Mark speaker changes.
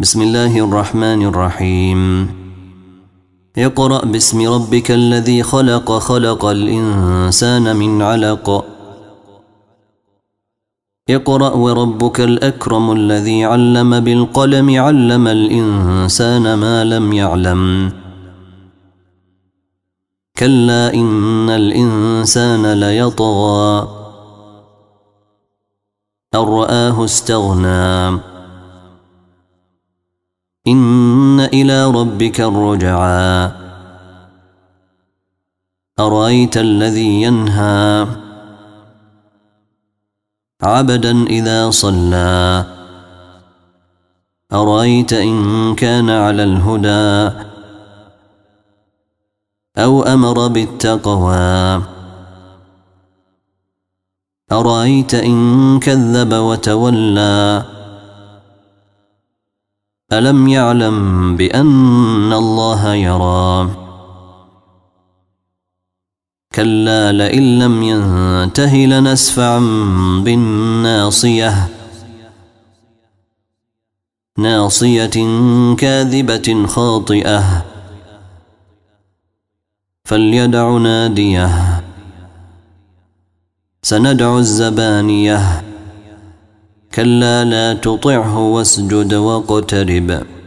Speaker 1: بسم الله الرحمن الرحيم اقرأ باسم ربك الذي خلق خلق الإنسان من علق اقرأ وربك الأكرم الذي علم بالقلم علم الإنسان ما لم يعلم كلا إن الإنسان ليطغى أن رآه استغنى إن إلى ربك الرجعا أرأيت الذي ينهى عبدا إذا صلى أرأيت إن كان على الهدى أو أمر بالتقوى أرأيت إن كذب وتولى ألم يعلم بأن الله يرى كلا لئن لم ينته لنسفعا بالناصية ناصية كاذبة خاطئة فليدع ناديه سندع الزبانيه كلا لا تطعه واسجد واقترب